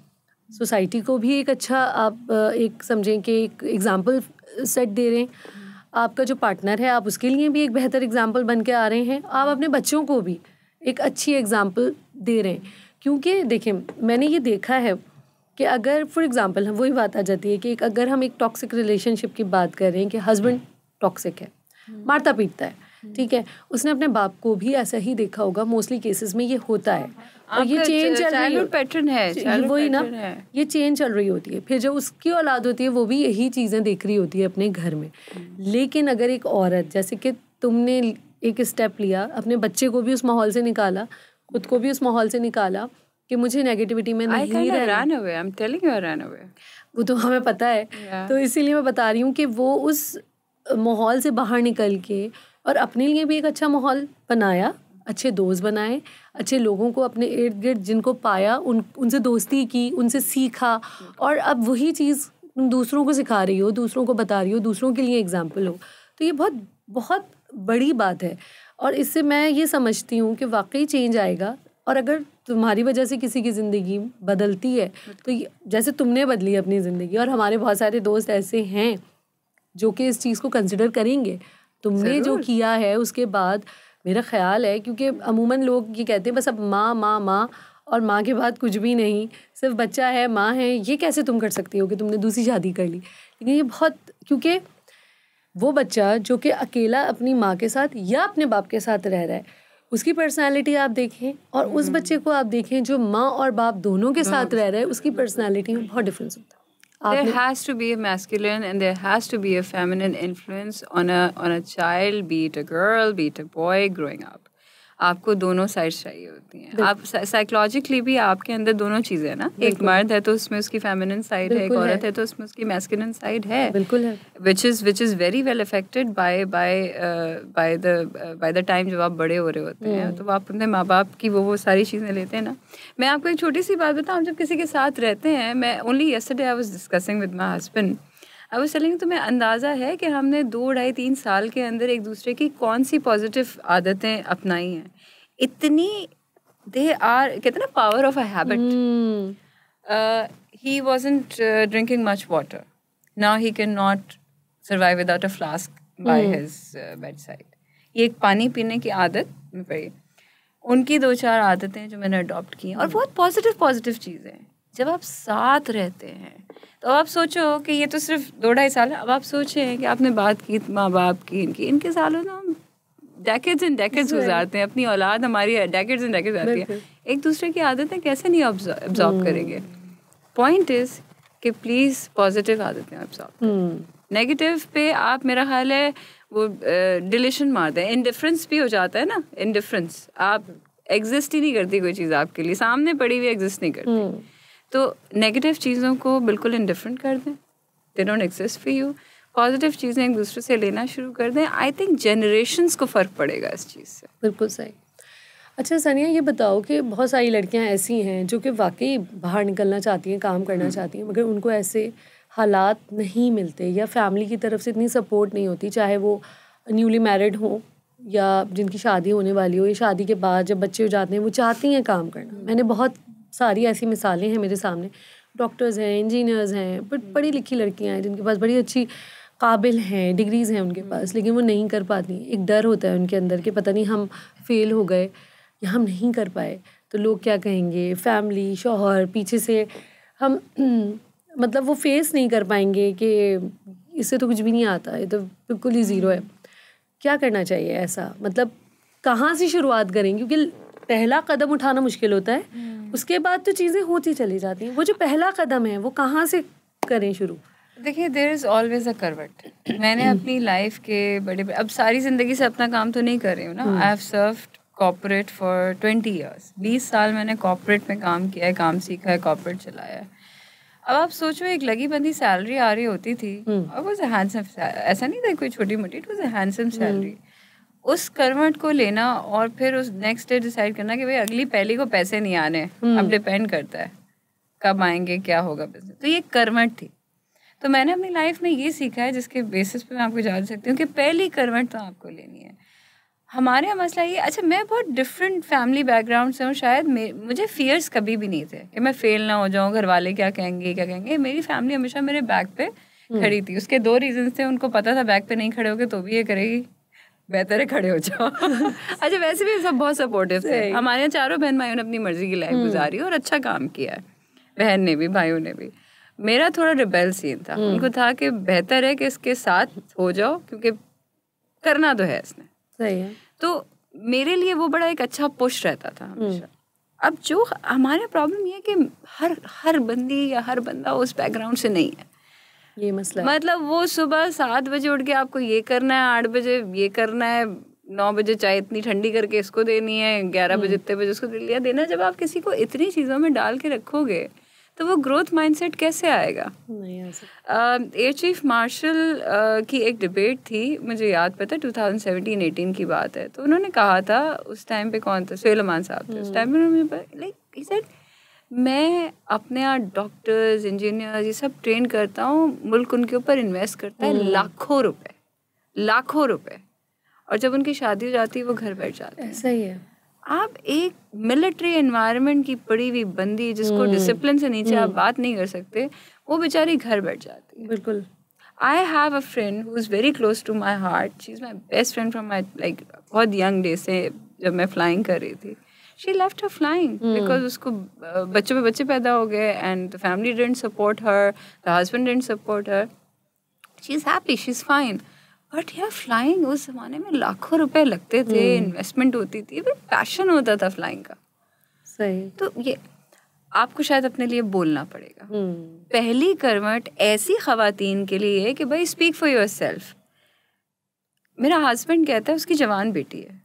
सोसाइटी को भी एक अच्छा आप एक समझें कि एक एग्ज़ाम्पल सेट दे रहे हैं आपका जो पार्टनर है आप उसके लिए भी एक बेहतर एग्ज़ाम्पल बन के आ रहे हैं आप अपने बच्चों को भी एक अच्छी एग्ज़ाम्पल दे रहे हैं क्योंकि देखें मैंने ये देखा है कि अगर फॉर एग्ज़ाम्पल हम वही बात आ जाती है कि एक अगर हम एक टॉक्सिक रिलेशनशिप की बात कर रहे हैं कि हस्बैंड टॉक्सिक है मारता पीटता है ठीक है उसने अपने बाप को भी ऐसा ही देखा होगा मोस्टली केसेस में ये होता है और ये चेंज चल रही पैटर्न है वही ना ये चेंज चल रही होती है फिर जब उसकी औलाद होती है वो भी यही चीज़ें देख रही होती है अपने घर में लेकिन अगर एक औरत जैसे कि तुमने एक स्टेप लिया अपने बच्चे को भी उस माहौल से निकाला खुद को भी उस माहौल से निकाला कि मुझे नेगेटिविटी में नहीं रहना वो तो हमें पता है yeah. तो इसीलिए मैं बता रही हूँ कि वो उस माहौल से बाहर निकल के और अपने लिए भी एक अच्छा माहौल बनाया अच्छे दोस्त बनाए अच्छे लोगों को अपने इर्द गिर्द जिनको पाया उन उनसे दोस्ती की उनसे सीखा और अब वही चीज़ तुम दूसरों को सिखा रही हो दूसरों को बता रही हो दूसरों के लिए एग्जाम्पल हो तो ये बहुत बहुत बड़ी बात है और इससे मैं ये समझती हूँ कि वाकई चेंज आएगा और अगर तुम्हारी वजह से किसी की ज़िंदगी बदलती है तो जैसे तुमने बदली अपनी ज़िंदगी और हमारे बहुत सारे दोस्त ऐसे हैं जो कि इस चीज़ को कंसिडर करेंगे तुमने जो किया है उसके बाद मेरा ख्याल है क्योंकि अमूमन लोग ये कहते हैं बस अब माँ माँ माँ और माँ के बाद कुछ भी नहीं सिर्फ बच्चा है माँ है ये कैसे तुम कर सकती हो कि तुमने दूसरी शादी कर ली लेकिन ये बहुत क्योंकि वो बच्चा जो कि अकेला अपनी माँ के साथ या अपने बाप के साथ रह रहा है उसकी पर्सनालिटी आप देखें और उस बच्चे को आप देखें जो माँ और बाप दोनों के साथ रह रहे हैं उसकी पर्सनालिटी में बहुत डिफरेंस होता है there has to be a masculine and there has to be a feminine influence on a on a child be it a girl be it a boy growing up आपको दोनों side चाहिए होती हैं आप psychologically भी आपके अंदर दोनों चीज़ें हैं ना एक मर्द है तो उसमें उसकी फेमिनिन साइड है एक औरत है।, है तो उसमें उसकी मैस्किन साइड है बिल्कुल है which is which is very well affected by by by the by the time जब आप बड़े हो रहे होते हैं हम्म। तो आप अपने माँ बाप की वो वो सारी चीज़ें लेते हैं ना मैं आपको एक छोटी सी बात बताऊँ जब किसी के साथ रहते हैं मैं only yesterday I was discussing with my husband I वो सेलिंग तुम्हें अंदाज़ा है कि हमने दो ढाई तीन साल के अंदर एक दूसरे की कौन सी पॉजिटिव आदतें अपनाई हैं इतनी दे आर कहते ना power of a habit he wasn't drinking much water now he can not survive without a flask by his bed side ये एक पानी पीने की आदत पड़ी उनकी दो चार आदतें जो मैंने अडॉप्ट की और बहुत पॉजिटिव पॉजिटिव चीज़ें जब आप साथ रहते हैं तो आप सोचो कि ये तो सिर्फ दो ढाई साल है अब आप सोचें कि आपने बात की माँ बाप की इनकी इनके सालों ना डेकेड्स एंड डेकेड्स गुजारते हैं अपनी औलाद हमारी डेकेड्स एंड डेकेड्स आती है एक दूसरे की आदतें कैसे नहीं ऑब्जॉर्व hmm. करेंगे पॉइंट इज कि प्लीज़ पॉजिटिव आदतें ऑब्जॉर्व नेगेटिव hmm. पे आप मेरा ख्याल है वो डिलेशन uh, मारते हैं इनडिफरेंस भी हो जाता है ना इनडिफरेंस आप एग्जिस्ट hmm. ही नहीं करती कोई चीज़ आपके लिए सामने पड़ी हुई एग्जिस्ट नहीं करती तो नेगेटिव चीज़ों को बिल्कुल इनडिफरेंट कर दें they don't exist for you positive चीज़ें एक दूसरे से लेना शुरू कर दें आई थिंक जनरेशन्स को फ़र्क पड़ेगा इस चीज़ से बिल्कुल सही अच्छा सानिया ये बताओ कि बहुत सारी लड़कियां ऐसी हैं जो कि वाकई बाहर निकलना चाहती हैं काम करना हम्म। चाहती हैं मगर उनको ऐसे हालात नहीं मिलते या फैमिली की तरफ से इतनी सपोर्ट नहीं होती चाहे वो न्यूली मैरिड हो या जिनकी शादी होने वाली हो या शादी के बाद जब बच्चे हो जाते हैं वो चाहती हैं काम करना मैंने बहुत सारी ऐसी मिसालें हैं मेरे सामने डॉक्टर्स हैं इंजीनियर्स हैं बट हम्म। पढ़ी लिखी लड़कियाँ हैं जिनके पास बड़ी अच्छी काबिल हैं डिग्रीज़ हैं उनके पास हम्म। लेकिन वो नहीं कर पाती एक डर होता है उनके अंदर कि पता नहीं हम फेल हो गए या हम नहीं कर पाए तो लोग क्या कहेंगे फैमिली शोहर पीछे से हम मतलब वो फेस नहीं कर पाएंगे कि इससे तो कुछ भी नहीं आता ये तो बिल्कुल ही ज़ीरो है हम्म। क्या करना चाहिए ऐसा मतलब कहाँ से शुरुआत करें क्योंकि पहला कदम उठाना मुश्किल होता है हम्म। उसके बाद तो चीज़ें होती चली जाती हैं वो जो पहला कदम है वो कहाँ से करें शुरू देखिए देर इज़ ऑलवेज अ करवट मैंने हम्म। अपनी लाइफ के बड़े अब सारी ज़िंदगी से अपना काम तो नहीं कर रही हूँ ना I have serve corporate for twenty years बीस साल मैंने कॉपरेट में काम किया है काम सीखा है कॉपरेट चलाया है अब आप सोचो एक लगी बंदी सैलरी आ रही होती थी और वो हैंडसम ऐसा नहीं था कोई छोटी मोटी it was a handsome salary उस करवट को लेना और फिर उस नेक्स्ट डे डिसाइड करना कि भाई अगली पहली को पैसे नहीं आने हम्म। अब डिपेंड करता है कब आएंगे क्या होगा बिजनेस तो ये करवट थी तो मैंने अपनी लाइफ में ये सीखा है जिसके बेसिस पे मैं आपको जान सकती हूँ कि पहली करवट तो आपको लेनी है हमारे यहाँ मसला ये अच्छा मैं बहुत डिफरेंट फैमिली बैकग्राउंड से हूँ शायद मुझे फियर्स कभी भी नहीं थे कि मैं फेल ना हो जाऊँ घर वाले क्या कहेंगे क्या कहेंगे मेरी फैमिली हमेशा मेरे बैक पे हम्म। खड़ी थी उसके दो रीजन थे उनको पता था बैक पे नहीं खड़े होगे तो भी ये करेगी बेहतर है खड़े हो जाओ <laughs> अच्छा वैसे भी सब बहुत सपोर्टिव थे हमारे यहाँ चारों बहन भाइयों ने अपनी मर्जी की लाइफ हम्म। गुजारी और अच्छा काम किया है बहन ने भी भाइयों ने भी मेरा थोड़ा रिबेल सीन था हम्म। उनको था कि बेहतर है कि इसके साथ हो जाओ क्योंकि करना तो है इसने सही है तो मेरे लिए वो बड़ा एक अच्छा पुश रहता था हम्म। हमेशा अब जो हमारे प्रॉब्लम ये है कि हर हर बंदी या हर बंदा उस बैकग्राउंड से नहीं है ये मसला मतलब वो सुबह सात बजे उठ के आपको ये करना है आठ बजे ये करना है नौ बजे चाय इतनी ठंडी करके इसको देनी है ग्यारह बजे हम्म। इतने बजे उसको लिया देना जब आप किसी को इतनी चीज़ों में डाल के रखोगे तो वो ग्रोथ माइंडसेट कैसे आएगा एयर चीफ मार्शल की एक डिबेट थी मुझे याद पता टू थाउजेंड की बात है तो उन्होंने कहा था उस टाइम पे कौन था सोलमान साहब थे उस टाइम हम्म। पे लाइक मैं अपने यहाँ डॉक्टर्स इंजीनियर्स ये सब ट्रेन करता हूँ मुल्क उनके ऊपर इन्वेस्ट करता है हम्म। लाखों रुपए लाखों रुपए और जब उनकी शादी हो जाती है वो घर बैठ जाते हैं ऐसा ही है आप एक मिलिट्री एनवायरनमेंट की पड़ी हुई बंदी जिसको डिसिप्लिन हम्म। से नीचे आप हम्म। बात नहीं कर सकते वो बेचारी घर बैठ जाती है बिल्कुल I have a friend who is very close to my heart she is my best friend from my like बहुत यंग डे से जब मैं फ्लाइंग कर रही थी she left her flying because उसको बच्चों पे बच्चे पैदा हो गए and the family didn't support her the husband didn't support her she is happy she is fine but यार फ्लाइंग उस ज़माने में लाखों रुपए लगते थे इन्वेस्टमेंट hmm. होती थी बट पैशन होता था फ्लाइंग का सही तो ये आपको शायद अपने लिए बोलना पड़ेगा hmm. पहली करवट ऐसी खातन के लिए है कि भाई स्पीक फॉर योर सेल्फ मेरा हस्बैंड कहता है उसकी जवान बेटी है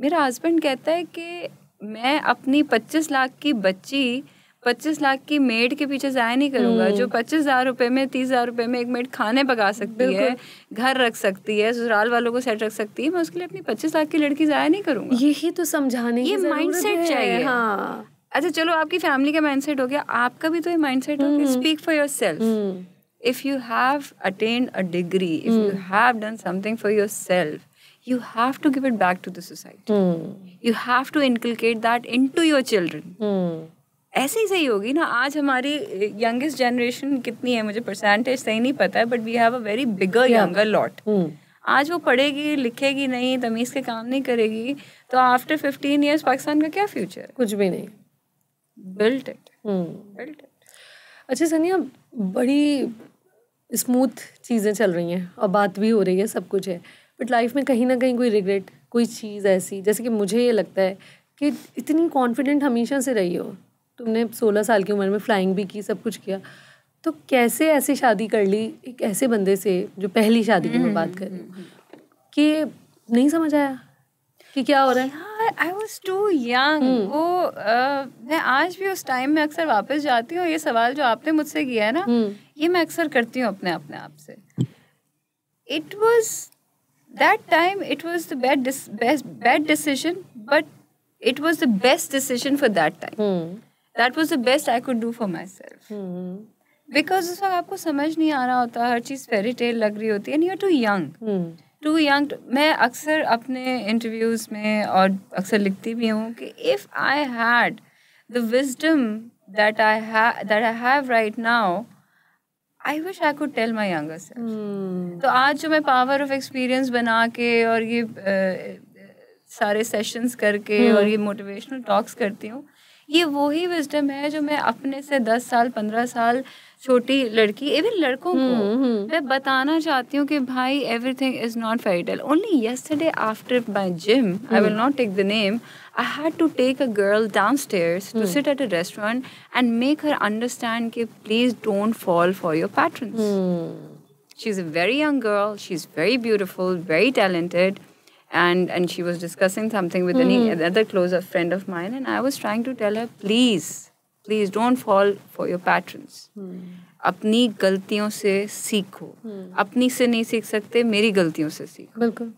मेरा हस्बैंड कहता है कि मैं अपनी पच्चीस लाख की बच्ची पच्चीस लाख की मेड के पीछे जाया नहीं करूंगा हम्म। जो पच्चीस हजार रुपए में तीस हजार रुपए में एक मेड खाने पका सकती है घर रख सकती है ससुराल वालों को सेट रख सकती है मैं उसके लिए अपनी पच्चीस लाख की लड़की जाया नहीं करूंगा यही तो समझाने ये माइंड सेट चाहिए हाँ। अच्छा चलो आपकी फैमिली का माइंड सेट हो गया आपका भी तो ये माइंड सेट हो गया speak for yourself if you have attend a degree if you have done something for yourself you have to give it back to the society hmm. you have to inculcate that into your children hmm. ऐसे ही सही होगी ना आज हमारी youngest generation कितनी है मुझे percentage सही नहीं पता है but we have a very bigger younger lot आज वो पढ़ेगी लिखेगी नहीं तमीज़ के काम नहीं करेगी तो आफ्टर फिफ्टीन ईयर्स पाकिस्तान का क्या फ्यूचर है कुछ भी नहीं बिल्ट इट बिल्ट इट अच्छा सनिया बड़ी स्मूथ चीज़ें चल रही हैं और बात भी हो रही है सब कुछ है बट लाइफ में कहीं ना कहीं कोई रिग्रेट कोई चीज़ ऐसी जैसे कि मुझे ये लगता है कि इतनी कॉन्फिडेंट हमेशा से रही हो तुमने सोलह साल की उम्र में फ्लाइंग भी की सब कुछ किया तो कैसे ऐसी शादी कर ली एक ऐसे बंदे से जो पहली शादी की मैं बात कर रही हूँ कि नहीं समझ आया कि क्या हो रहा है आई वॉज टू यंग वो मैं आज भी उस टाइम में अक्सर वापस जाती हूँ ये सवाल जो आपने मुझसे किया है ना हम्म। ये मैं अक्सर करती हूँ अपने अपने आप से it was that time it was the bad dis- best, bad decision but it was the best decision for that time hmm. that was the best i could do for myself because उस वक्त आपको समझ नहीं आ रहा होता हर चीज़ fairy tale लग रही होती है and you are too young too young मैं अक्सर अपने इंटरव्यूज़ में और अक्सर लिखती भी हूँ कि if I had the wisdom that I that I have right now I wish I could tell my younger self तो आज जो मैं पावर ऑफ एक्सपीरियंस बना के और ये uh, सारे सेशंस करके hmm. और ये मोटिवेशनल टॉक्स करती हूँ ये वो ही विजडम है जो मैं अपने से दस साल पंद्रह साल छोटी लड़की इवन लड़कों को हम्म, हम्म। मैं बताना चाहती हूँ कि भाई everything is not fairytale only yesterday after my gym I will not take the name I had to take a girl down stairs to sit at a restaurant and make her understand कि please don't fall for your pattern she is a very young girl she is very beautiful very talented and and she was discussing something with mm. hmm any, another closer friend of mine and i was trying to tell her please please don't fall for your patrons mm. hmm apni galtiyon se seekho mm hmm. apni se nahi seekh sakte meri galtiyon se seekho Bilkul.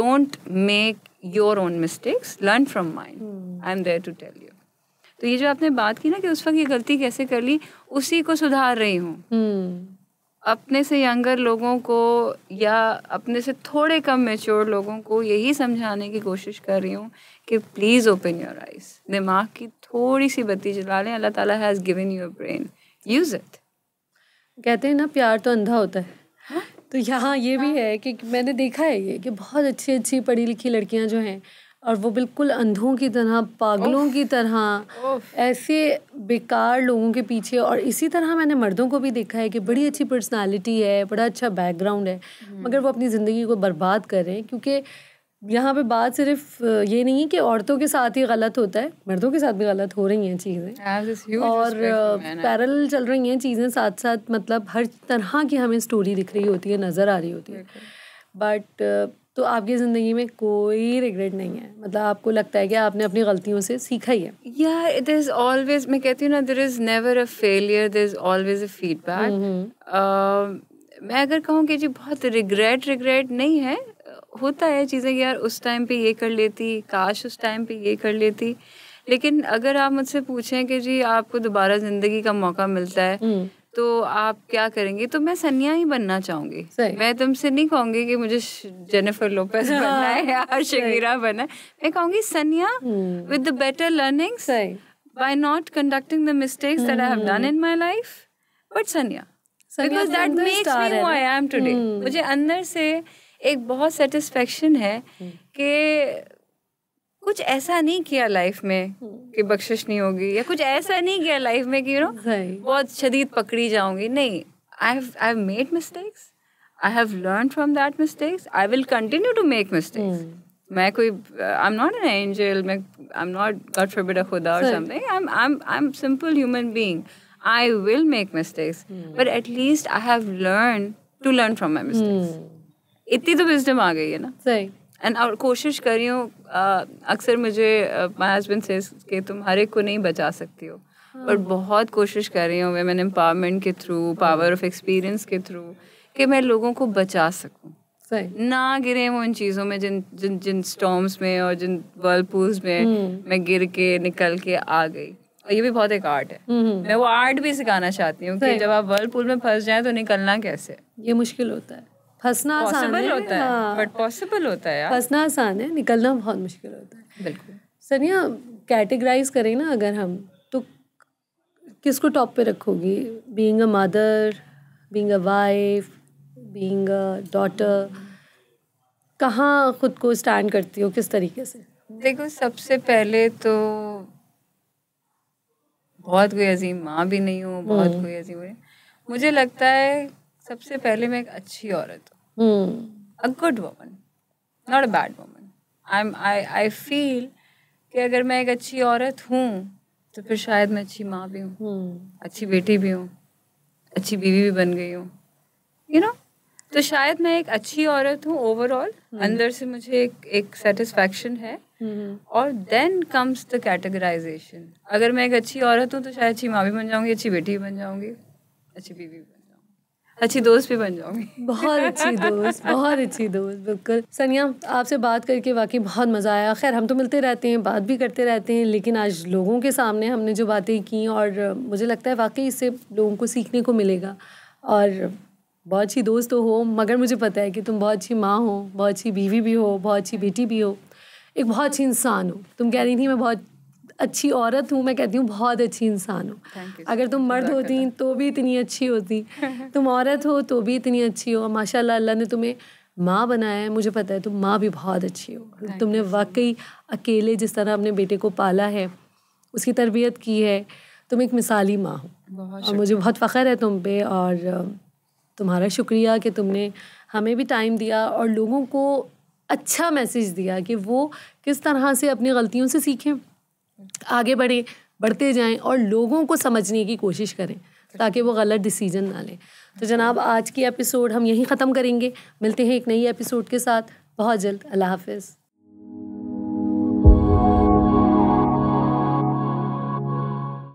don't make your own mistakes learn from mine mm-hmm. i'm there to tell you तो ये जो आपने बात की ना कि उस वक्त ये गलती कैसे कर ली उसी को सुधार रही हूँ hmm. अपने से यंगर लोगों को या अपने से थोड़े कम मेच्योर लोगों को यही समझाने की कोशिश कर रही हूँ कि प्लीज़ ओपन योर आइज दिमाग की थोड़ी सी बत्ती जला लें Allah Tala has given your brain use it कहते हैं ना प्यार तो अंधा होता है हा? तो यहाँ ये हा? भी हाँ। है कि मैंने देखा है ये कि बहुत अच्छी अच्छी पढ़ी लिखी लड़कियाँ जो हैं और वो बिल्कुल अंधों की तरह पागलों की तरह ऐसे बेकार लोगों के पीछे और इसी तरह मैंने मर्दों को भी देखा है कि बड़ी अच्छी पर्सनालिटी है बड़ा अच्छा बैकग्राउंड है हम्म। मगर वो अपनी ज़िंदगी को बर्बाद कर रहे हैं क्योंकि यहाँ पे बात सिर्फ ये नहीं है कि औरतों के साथ ही गलत होता है मर्दों के साथ भी गलत हो रही हैं चीज़ें और पैरल चल रही हैं चीज़ें साथ साथ मतलब हर तरह की हमें स्टोरी दिख रही होती है नज़र आ रही होती है बट तो आपकी ज़िंदगी में कोई रिग्रेट नहीं है मतलब आपको लगता है कि आपने अपनी गलतियों से सीखा ही है या इट इज़ ऑलवेज मैं कहती हूँ ना there is never a failure there is always a feedback मैं अगर कहूँ कि जी बहुत रिग्रेट रिग्रेट नहीं है होता है चीज़ें यार उस टाइम पे ये कर लेती काश उस टाइम पे ये कर लेती लेकिन अगर आप मुझसे पूछें कि जी आपको दोबारा ज़िंदगी का मौका मिलता है हम्म। तो आप क्या करेंगे तो मैं सनिया ही बनना चाहूंगी मैं तुमसे नहीं कहूंगी कि मुझे जेनिफर लोपेस हाँ, बनना है या शकीरा बनना है मैं कहूंगी Sania with the better learning by not conducting the mistakes that I have done in my life but Sania because that makes me who I am today मुझे अंदर से एक बहुत सेटिस्फेक्शन है हम्म। कि कुछ ऐसा नहीं किया लाइफ में कि बख्शिश नहीं होगी या कुछ ऐसा नहीं किया लाइफ में कि यू नो बहुत शदीद पकड़ी जाऊंगी नहीं I I have made mistakes I have learn from that mistakes I will continue to make mistakes मैं कोई I am not an angel मैं I am not God forbid a खुदा और something I am I am simple human being I will make mistakes but at least I have learn to learn from my mistakes इतनी तो wisdom आ गई है ना सही and और कोशिश कर रही हूँ अक्सर मुझे माई हस्बैंड से कि तुम हर एक को नहीं बचा सकती हो बट हाँ। बहुत कोशिश कर रही हूँ वेमेन एम्पावरमेंट के थ्रू पावर ऑफ एक्सपीरियंस के थ्रू कि मैं लोगों को बचा सकूँ ना गिरे वो उन चीज़ों में जिन जिन जिन स्टॉम्स में और जिन वर्लपूल्स में हम्म। मैं गिर के निकल के आ गई और ये भी बहुत एक आर्ट है हम्म, हम्म। मैं वो आर्ट भी सिखाना चाहती हूँ कि जब आप वर्लपूल में फंस जाए तो निकलना कैसे ये मुश्किल होता है हंसना आसान है होता है बट हाँ। पॉसिबल होता है हंसना आसान है निकलना बहुत मुश्किल होता है बिल्कुल सनिया कैटेगराइज करें ना अगर हम तो किसको टॉप पे रखोगी being a mother being a wife being a daughter कहाँ खुद को स्टैंड करती हो किस तरीके से देखो सबसे पहले तो बहुत कोई अजीम माँ भी नहीं हूँ बहुत हम्म। कोई अजीम मुझे लगता है सबसे पहले मैं एक अच्छी औरत good hmm. a not a bad a I I I'm I I कि अगर मैं एक अच्छी औरत हूँ तो फिर शायद मैं अच्छी माँ भी हूँ hmm. अच्छी बेटी भी हूँ अच्छी बीवी भी बन गई हूँ यू नो तो शायद मैं एक अच्छी औरत हूँ ओवरऑल hmm. अंदर से मुझे एक एक सेटिस्फैक्शन है hmm. और देन कम्स द कैटेगराइजेशन अगर मैं एक अच्छी औरत हूँ तो शायद अच्छी माँ भी बन जाऊँगी अच्छी बेटी भी बन जाऊँगी अच्छी बीवी भी अच्छी दोस्त भी बन जाऊंगी बहुत अच्छी <laughs> दोस्त बहुत अच्छी दोस्त बिल्कुल सनिया आपसे बात करके वाकई बहुत मज़ा आया खैर हम तो मिलते रहते हैं बात भी करते रहते हैं लेकिन आज लोगों के सामने हमने जो बातें की और मुझे लगता है वाकई इससे लोगों को सीखने को मिलेगा और बहुत अच्छी दोस्त तो हो मगर मुझे पता है कि तुम बहुत अच्छी माँ हो बहुत अच्छी बीवी भी हो बहुत अच्छी बेटी भी हो एक बहुत अच्छी इंसान हो तुम कह रही थी मैं बहुत अच्छी औरत हूँ मैं कहती हूँ बहुत अच्छी इंसान हूँ अगर तुम मर्द होती तो भी इतनी अच्छी होती <laughs> तुम औरत हो तो भी इतनी अच्छी हो माशाल्लाह अल्लाह ने तुम्हें माँ बनाया है मुझे पता है तुम माँ भी बहुत अच्छी हो तुमने वाकई अकेले जिस तरह अपने बेटे को पाला है उसकी तरबियत की है तुम एक मिसाली माँ हो और मुझे बहुत फ़ख्र है तुम पे और तुम्हारा शुक्रिया कि तुमने हमें भी टाइम दिया और लोगों को अच्छा मैसेज दिया कि वो किस तरह से अपनी गलतियों से सीखें आगे बढ़े बढ़ते जाएं और लोगों को समझने की कोशिश करें ताकि वो गलत डिसीजन ना लें तो जनाब आज की एपिसोड हम यहीं ख़त्म करेंगे मिलते हैं एक नई एपिसोड के साथ बहुत जल्द अल्लाह हाफिज़